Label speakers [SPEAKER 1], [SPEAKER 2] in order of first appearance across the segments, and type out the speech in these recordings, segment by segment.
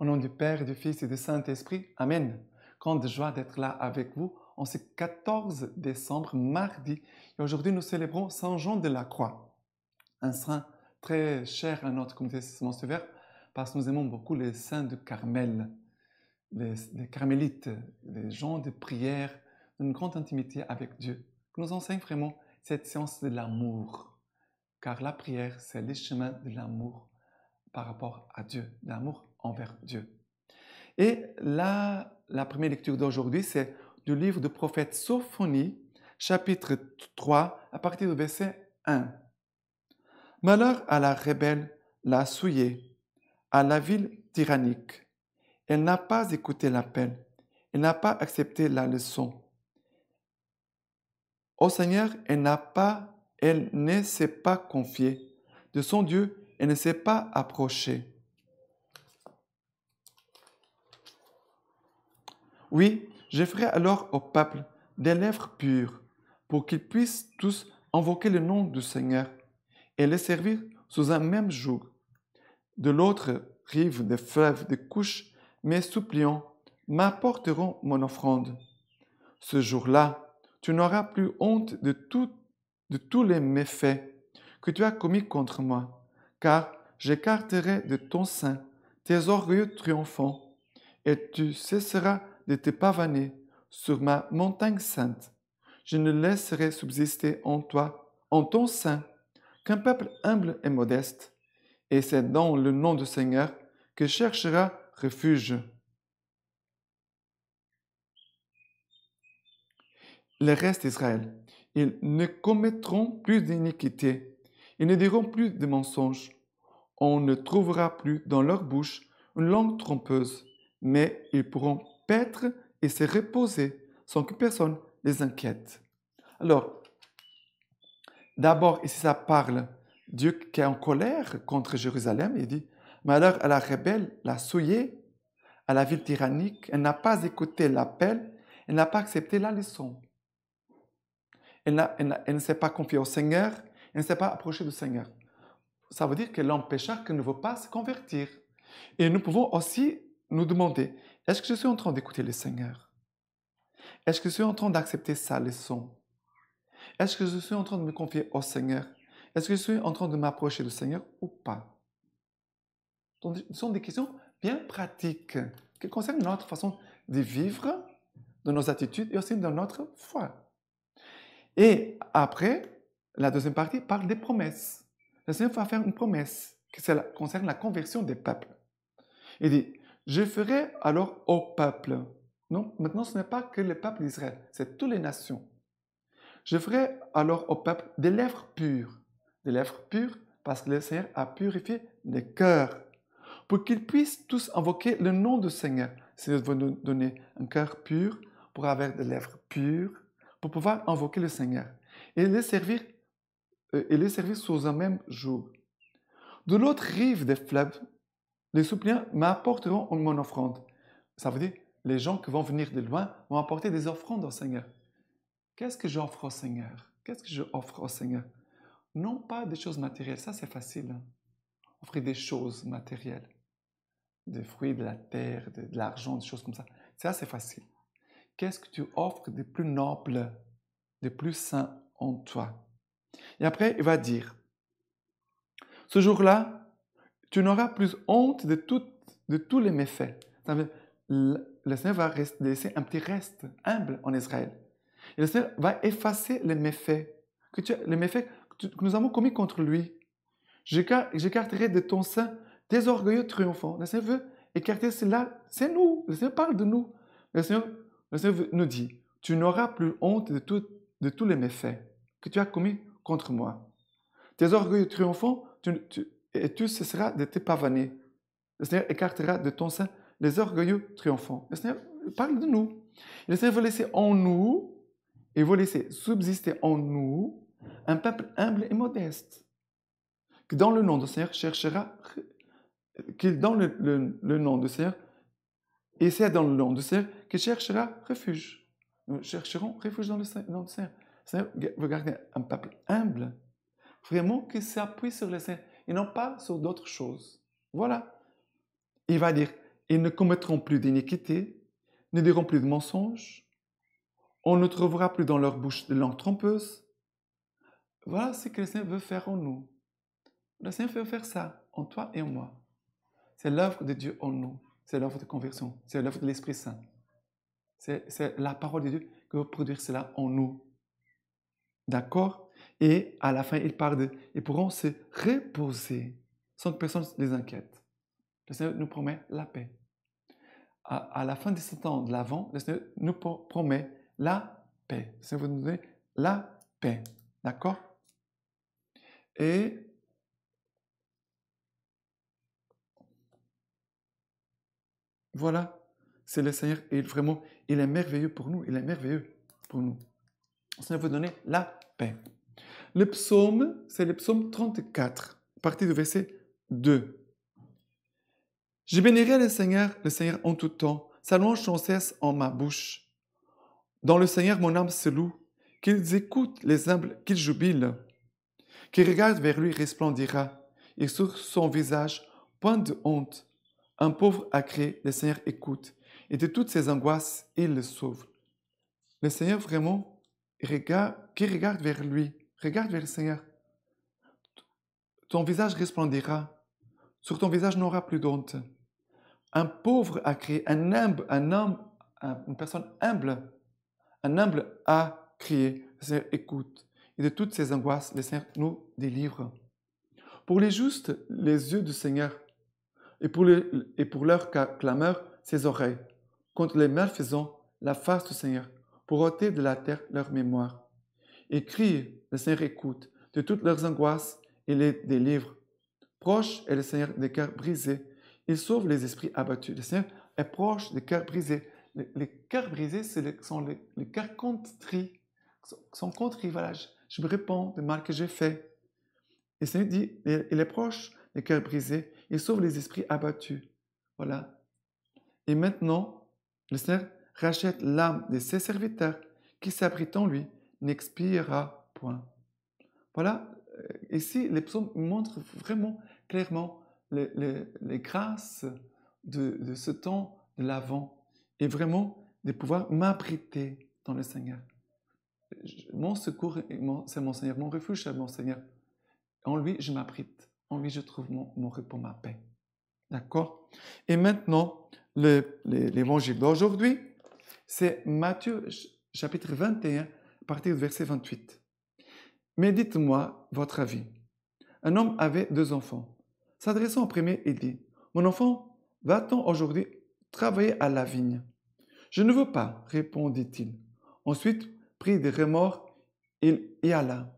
[SPEAKER 1] Au nom du Père, du Fils et du Saint-Esprit. Amen. Grande joie d'être là avec vous en ce 14 décembre, mardi. Et aujourd'hui, nous célébrons Saint Jean de la Croix, un saint très cher à notre communauté saint parce que nous aimons beaucoup les saints de Carmel, les, carmélites, les gens de prière, d'une grande intimité avec Dieu, qui nous enseigne vraiment cette science de l'amour. Car la prière, c'est le chemin de l'amour par rapport à Dieu, l'amour envers Dieu. Et là, la première lecture d'aujourd'hui, c'est du livre du prophète Sophonie, chapitre 3, à partir du verset 1. Malheur à la rebelle, la souillée, à la ville tyrannique. Elle n'a pas écouté l'appel, elle n'a pas accepté la leçon. Au Seigneur, elle n'a pas, elle ne s'est pas confiée. De son Dieu, elle ne s'est pas approchée. Oui, je ferai alors au peuple des lèvres pures, pour qu'ils puissent tous invoquer le nom du Seigneur et les servir sous un même joug. De l'autre rive des fleuves de couches, mes suppliants m'apporteront mon offrande. Ce jour-là, tu n'auras plus honte de, de tous les méfaits que tu as commis contre moi, car j'écarterai de ton sein tes orgueilleux triomphants, et tu cesseras de te pavaner sur ma montagne sainte. Je ne laisserai subsister en toi, en ton sein, qu'un peuple humble et modeste. Et c'est dans le nom du Seigneur que cherchera refuge. Les reste d'Israël, ils ne commettront plus d'iniquité, ils ne diront plus de mensonges. On ne trouvera plus dans leur bouche une langue trompeuse, mais ils pourront paître et se reposer sans que personne les inquiète. Alors, d'abord, ici ça parle Dieu qui est en colère contre Jérusalem Il dit Malheur à la rebelle, la souillée, à la ville tyrannique, elle n'a pas écouté l'appel, elle n'a pas accepté la leçon. Elle, elle ne s'est pas confiée au Seigneur, elle ne s'est pas approchée du Seigneur. Ça veut dire que l'homme pécheur ne veut pas se convertir. Et nous pouvons aussi nous demander est-ce que je suis en train d'écouter le Seigneur Est-ce que je suis en train d'accepter sa leçon Est-ce que je suis en train de me confier au Seigneur Est-ce que je suis en train de m'approcher du Seigneur ou pas Ce sont des questions bien pratiques qui concernent notre façon de vivre, de nos attitudes et aussi de notre foi. Et après, la deuxième partie parle des promesses. Le Seigneur va faire une promesse qui concerne la conversion des peuples. Il dit, je ferai alors au peuple. Non, maintenant ce n'est pas que le peuple d'Israël, c'est toutes les nations. Je ferai alors au peuple des lèvres pures. Des lèvres pures parce que le Seigneur a purifié les cœurs pour qu'ils puissent tous invoquer le nom du Seigneur. C'est veut nous donner un cœur pur pour avoir des lèvres pures, pour pouvoir invoquer le Seigneur et les servir, euh, et les servir sous un même jour. De l'autre rive des fleuves, les suppliants m'apporteront mon offrande. Ça veut dire, les gens qui vont venir de loin vont apporter des offrandes au Seigneur. Qu'est-ce que j'offre au Seigneur Qu'est-ce que j'offre au Seigneur Non pas des choses matérielles, ça c'est facile. Hein. Offrir des choses matérielles, des fruits de la terre, de, l'argent, des choses comme ça, ça c'est facile. Qu'est-ce que tu offres de plus noble, de plus saint en toi Et après, il va dire, ce jour-là, tu n'auras plus honte de, tout, de tous les méfaits. Le Seigneur va laisser un petit reste humble en Israël. le Seigneur va effacer les méfaits que, tu, les méfaits que, nous avons commis contre lui. J'écarterai de ton sein tes orgueilleux triomphants. Le Seigneur veut écarter cela. C'est nous. Le Seigneur parle de nous. Le Seigneur, nous dit, tu n'auras plus honte de, tout, de tous les méfaits que tu as commis contre moi. Tes orgueilleux triomphants, tu, et tu cesseras de te pavaner. Le Seigneur écartera de ton sein les orgueilleux triomphants. Le Seigneur parle de nous. Le Seigneur veut laisser en nous, et veut laisser subsister en nous, un peuple humble et modeste, qui dans le nom du Seigneur cherchera, qui dans le, nom du Seigneur, et c'est dans le nom du Seigneur qui cherchera refuge. Nous chercherons refuge dans le, nom du Seigneur. Le Seigneur veut garder un peuple humble, vraiment qui s'appuie sur le Seigneur et non pas sur d'autres choses. Voilà. Il va dire, ils ne commettront plus d'iniquité, ne diront plus de mensonges, on ne trouvera plus dans leur bouche de langue trompeuse. Voilà ce que le Seigneur veut faire en nous. Le Seigneur veut faire ça en toi et en moi. C'est l'œuvre de Dieu en nous. C'est l'œuvre de conversion. C'est l'œuvre de l'Esprit Saint. C'est la parole de Dieu qui veut produire cela en nous. D'accord et à la fin, ils partent et pourront se reposer sans que personne les inquiète. Le Seigneur nous promet la paix. À, la fin de cet ans de l'avant le Seigneur nous promet la paix. Le Seigneur vous donner la paix. D'accord Et voilà, c'est le Seigneur et vraiment, il est merveilleux pour nous. Il est merveilleux pour nous. Le Seigneur vous donner la paix. Le psaume, c'est le psaume 34, partie du verset 2. Je bénirai le Seigneur, le Seigneur en tout temps, sa louange sans cesse en ma bouche. Dans le Seigneur, mon âme se loue, qu'ils écoutent les humbles, qu'ils jubilent. Qui regarde vers lui resplendira, et sur son visage, point de honte. Un pauvre a le Seigneur écoute, et de toutes ses angoisses, il le sauve. Le Seigneur vraiment regarde, qui regarde vers lui Regarde vers le Seigneur. Ton visage resplendira. Sur ton visage n'aura plus d'honte. Un pauvre a crié, un humble, un homme, une personne humble, un humble a crié. Le Seigneur écoute. Et de toutes ses angoisses, le Seigneur nous délivre. Pour les justes, les yeux du Seigneur, et pour, les, et pour leur clameur, ses oreilles. Contre les malfaisants, la face du Seigneur, pour ôter de la terre leur mémoire et crient, le Seigneur écoute de toutes leurs angoisses et les délivre. Proche est le Seigneur des cœurs brisés. Il sauve les esprits abattus. Le Seigneur est proche des cœurs brisés. Les, cœurs brisés, ce sont les, les cœurs contrits, sont contrits. je, me réponds du mal que j'ai fait. Et Seigneur dit, il, est proche des cœurs brisés. Il sauve les esprits abattus. Voilà. Et maintenant, le Seigneur rachète l'âme de ses serviteurs qui s'abritent en lui n'expirera point. Voilà, euh, ici les psaumes montrent vraiment clairement les, grâces de, ce temps de l'avant et vraiment de pouvoir m'abriter dans le Seigneur. Mon secours, c'est mon Seigneur, mon refuge, c'est mon Seigneur. En lui, je m'abrite. En lui, je trouve mon, mon repos, ma paix. D'accord Et maintenant, l'évangile d'aujourd'hui, c'est Matthieu chapitre 21, à du verset 28. Mais dites-moi votre avis. Un homme avait deux enfants. S'adressant au premier, il dit, Mon enfant, va-t-on aujourd'hui travailler à la vigne Je ne veux pas, répondit-il. Ensuite, pris de remords, il y alla.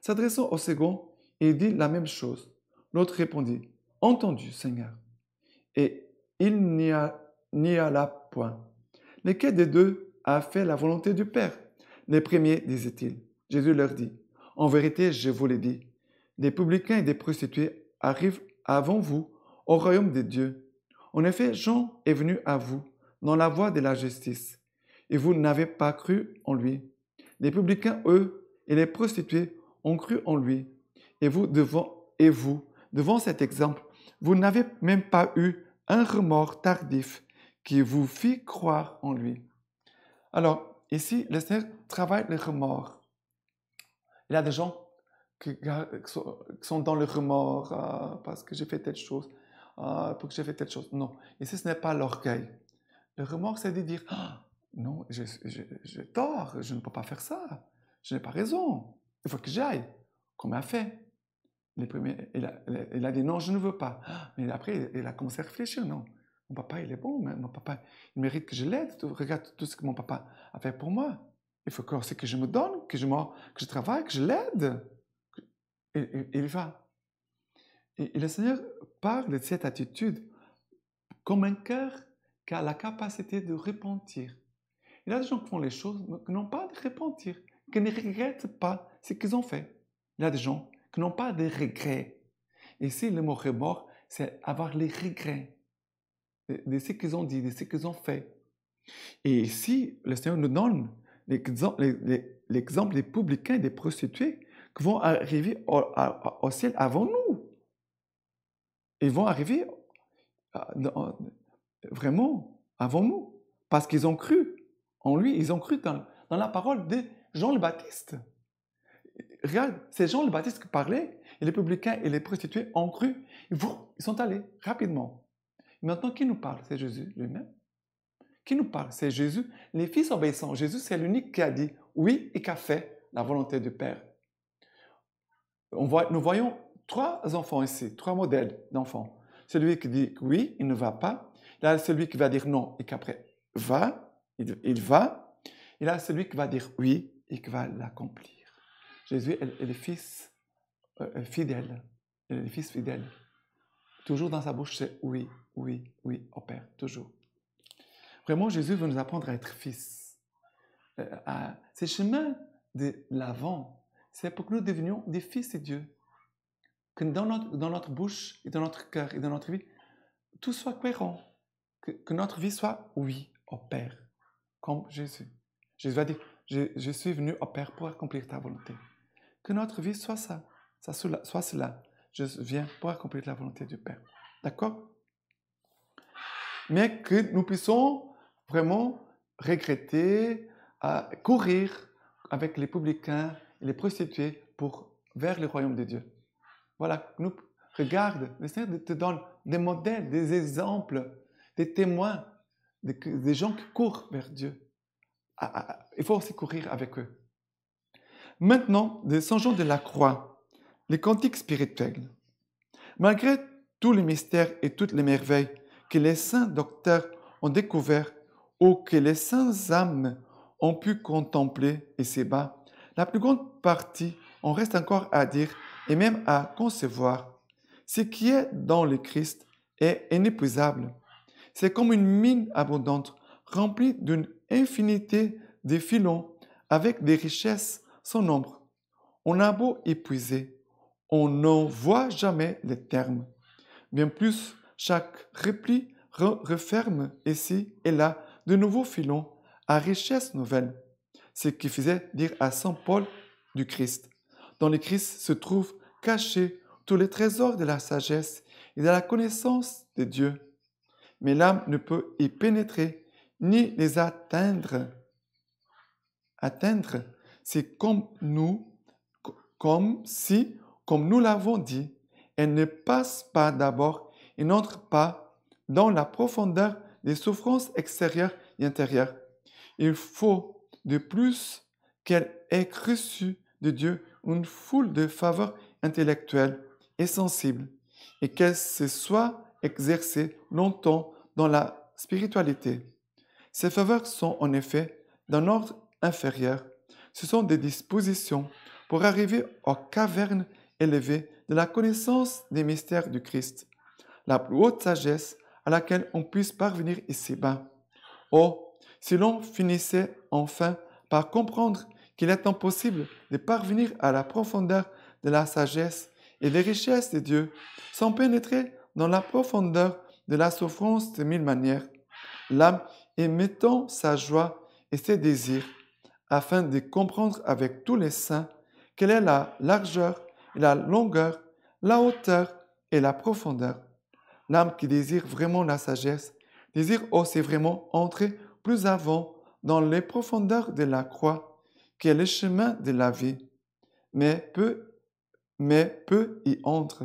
[SPEAKER 1] S'adressant au second, il dit la même chose. L'autre répondit, Entendu, Seigneur. Et il n'y alla point. Lequel des deux a fait la volonté du Père les premiers, disaient-ils, Jésus leur dit, En vérité, je vous l'ai dit, des publicains et des prostituées arrivent avant vous au royaume de Dieu. En effet, Jean est venu à vous dans la voie de la justice, et vous n'avez pas cru en lui. Les publicains, eux, et les prostituées ont cru en lui. Et vous, devant, et vous, devant cet exemple, vous n'avez même pas eu un remords tardif qui vous fit croire en lui. Alors, Ici, le Seigneur travaille le remords. Il y a des gens qui, sont dans le remords euh, parce que j'ai fait telle chose, euh, pour que j'ai fait telle chose. Non, ici, ce n'est pas l'orgueil. Le remords, c'est de dire, ah, non, j'ai tort, je ne peux pas faire ça, je n'ai pas raison, il faut que j'aille, comme a fait. Les premiers, il a dit non, je ne veux pas. Ah, mais après, il a commencé à réfléchir, non, mon papa, il est bon, mais mon papa, il mérite que je l'aide. Regarde tout ce que mon papa a fait pour moi. Il faut que, que je me donne, que je, que je travaille, que je l'aide. Et, il va. Et, le Seigneur parle de cette attitude comme un cœur qui a la capacité de repentir. Il y a des gens qui font les choses, mais qui n'ont pas de repentir, qui ne regrettent pas ce qu'ils ont fait. Il y a des gens qui n'ont pas de regrets. si le mot remords, c'est avoir les regrets de ce qu'ils ont dit, de ce qu'ils ont fait. Et ici, le Seigneur nous donne l'exemple des publicains, et des prostituées qui vont arriver au, ciel avant nous. Ils vont arriver euh, vraiment avant nous parce qu'ils ont cru en lui, ils ont cru dans, dans la parole de Jean le Baptiste. Regarde, c'est Jean le Baptiste qui parlait, et les publicains et les prostituées ont cru, ils sont allés rapidement. Maintenant, qui nous parle C'est Jésus lui-même. Qui nous parle C'est Jésus. Les fils obéissants, Jésus, c'est l'unique qui a dit oui et qui a fait la volonté du Père. On voit, nous voyons trois enfants ici, trois modèles d'enfants. Celui qui dit oui, il ne va pas. Là, celui qui va dire non et qu'après va, il, va. Et là, celui qui va dire oui et qui va l'accomplir. Jésus est, euh, euh, le Fils fidèle. Il est le Fils fidèle. Toujours dans sa bouche, c'est oui, oui, oui, au Père, toujours. Vraiment, Jésus veut nous apprendre à être fils. Euh, à, ces chemins de l'avant, c'est pour que nous devenions des fils de Dieu. Que dans notre, dans notre bouche et dans notre cœur et dans notre vie, tout soit cohérent. Que, notre vie soit oui au Père, comme Jésus. Jésus a dit, je, je suis venu au Père pour accomplir ta volonté. Que notre vie soit ça, ça soit cela je viens pour accomplir la volonté du Père. D'accord Mais que nous puissions vraiment regretter, à euh, courir avec les publicains et les prostituées pour, vers le royaume de Dieu. Voilà, nous, regarde, le Seigneur te donne des modèles, des exemples, des témoins, des, gens qui courent vers Dieu. Ah, ah, ah, il faut aussi courir avec eux. Maintenant, des Saint de la Croix les cantiques spirituels. Malgré tous les mystères et toutes les merveilles que les saints docteurs ont découvert ou que les saints âmes ont pu contempler et bas la plus grande partie en reste encore à dire et même à concevoir. Ce qui est dans le Christ est inépuisable. C'est comme une mine abondante remplie d'une infinité de filons avec des richesses sans nombre. On a beau épuiser, on n'en voit jamais les termes. Bien plus, chaque repli referme ici et là de nouveaux filons à richesse nouvelle, ce qui faisait dire à Saint Paul du Christ. Dans le Christ se trouvent cachés tous les trésors de la sagesse et de la connaissance de Dieu. Mais l'âme ne peut y pénétrer ni les atteindre. Atteindre, c'est comme nous, comme si comme nous l'avons dit, elle ne passe pas d'abord et n'entre pas dans la profondeur des souffrances extérieures et intérieures. Il faut de plus qu'elle ait reçu de Dieu une foule de faveurs intellectuelles et sensibles, et qu'elle se soit exercée longtemps dans la spiritualité. Ces faveurs sont en effet d'un ordre inférieur. Ce sont des dispositions pour arriver aux cavernes élevé de la connaissance des mystères du Christ, la plus haute sagesse à laquelle on puisse parvenir ici-bas. Oh, si l'on finissait enfin par comprendre qu'il est impossible de parvenir à la profondeur de la sagesse et des richesses de Dieu sans pénétrer dans la profondeur de la souffrance de mille manières, l'âme émettant sa joie et ses désirs, afin de comprendre avec tous les saints quelle est la largeur la longueur, la hauteur et la profondeur. L'âme qui désire vraiment la sagesse désire aussi vraiment entrer plus avant dans les profondeurs de la croix, qui est le chemin de la vie, mais peu, mais peu y entre.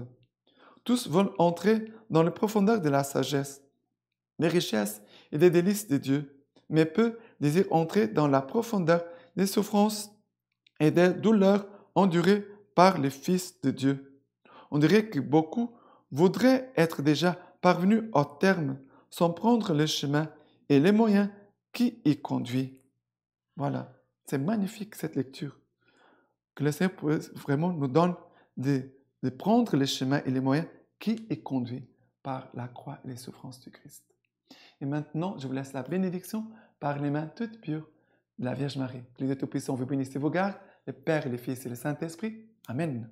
[SPEAKER 1] Tous veulent entrer dans les profondeurs de la sagesse, les richesses et des délices de Dieu, mais peu désirent entrer dans la profondeur des souffrances et des douleurs endurées par le Fils de Dieu. On dirait que beaucoup voudraient être déjà parvenus au terme sans prendre le chemin et les moyens qui y conduisent. Voilà, c'est magnifique cette lecture. Que le Seigneur vraiment nous donne de, prendre le chemin et les moyens qui y conduit par la croix et les souffrances du Christ. Et maintenant, je vous laisse la bénédiction par les mains toutes pures de la Vierge Marie. Que Dieu Tout-Puissant vous bénisse et vous garde, le Père, et le Fils et le Saint-Esprit. Amen.